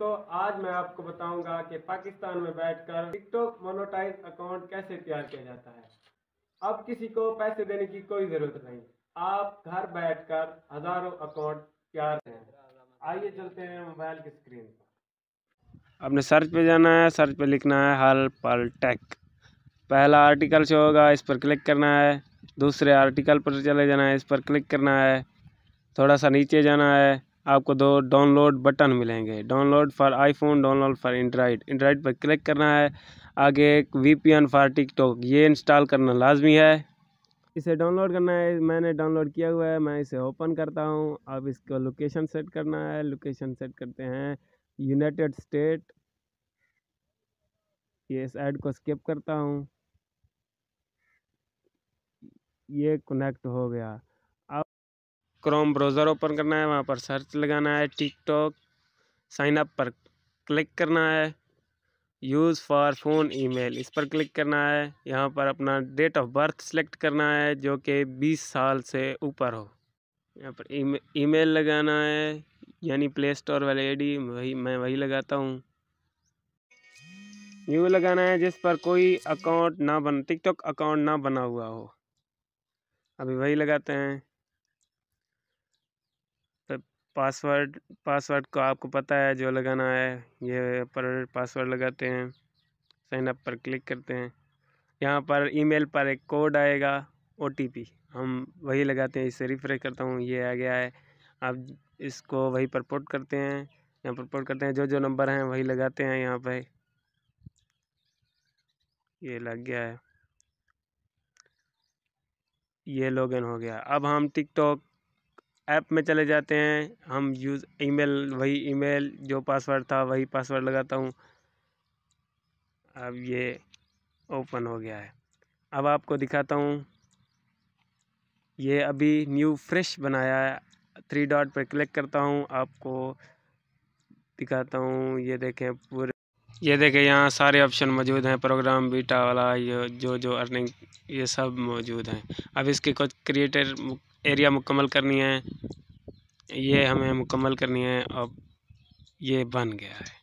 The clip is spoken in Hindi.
तो आज मैं आपको बताऊंगा कि पाकिस्तान में बैठकर टिकटॉक मोनोटाइज अकाउंट कैसे तैयार किया जाता है अब किसी को पैसे देने की कोई ज़रूरत नहीं आप घर बैठकर हज़ारों अकाउंट तैयार हैं आइए चलते हैं मोबाइल की स्क्रीन पर आपने सर्च पे जाना है सर्च पे लिखना है हल पल टेक पहला आर्टिकल शो होगा इस पर क्लिक करना है दूसरे आर्टिकल पर चले जाना है इस पर क्लिक करना है थोड़ा सा नीचे जाना है आपको दो डाउनलोड बटन मिलेंगे download for iPhone download for Android Android पर क्लिक करना है आगे एक V P N for TikTok ये इंस्टॉल करना लाजमी है इसे डाउनलोड करना है मैंने डाउनलोड किया हुआ है मैं इसे ओपन करता हूँ अब इसको लोकेशन सेट करना है लोकेशन सेट करते हैं यूनाइटेड स्टेट ये इस ऐड को स्किप करता हूँ ये कनेक्ट हो गया क्रोम ब्राउज़र ओपन करना है वहाँ पर सर्च लगाना है टिकटॉक साइन अप पर क्लिक करना है यूज़ फॉर फ़ोन ईमेल इस पर क्लिक करना है यहाँ पर अपना डेट ऑफ बर्थ सेलेक्ट करना है जो कि बीस साल से ऊपर हो यहाँ पर ई ईमेल लगाना है यानी प्ले स्टोर वाले डी वही मैं वही लगाता हूँ न्यू लगाना है जिस पर कोई अकाउंट ना बन टिकटॉक अकाउंट ना बना हुआ हो अभी वही लगाते हैं पासवर्ड पासवर्ड को आपको पता है जो लगाना है ये पर पासवर्ड लगाते हैं साइन अप पर क्लिक करते हैं यहाँ पर ईमेल पर एक कोड आएगा ओ हम वही लगाते हैं इसे रिफ्रेश करता हूँ ये आ गया है आप इसको वही पर पोर्ट करते हैं यहाँ पर पोर्ट करते हैं जो जो नंबर हैं वही लगाते हैं यहाँ पर ये लग गया है ये लॉगिन हो गया अब हम टिकटॉक ऐप में चले जाते हैं हम यूज़ ईमेल वही ईमेल जो पासवर्ड था वही पासवर्ड लगाता हूँ अब ये ओपन हो गया है अब आपको दिखाता हूँ ये अभी न्यू फ्रेश बनाया है थ्री डॉट पर क्लिक करता हूँ आपको दिखाता हूँ ये देखें पूरे ये देखें यहाँ सारे ऑप्शन मौजूद हैं प्रोग्राम बीटा वाला ये जो जो अर्निंग ये सब मौजूद हैं अब इसके कुछ क्रिएटर एरिया मुकम्मल करनी है ये हमें मुकम्मल करनी है अब ये बन गया है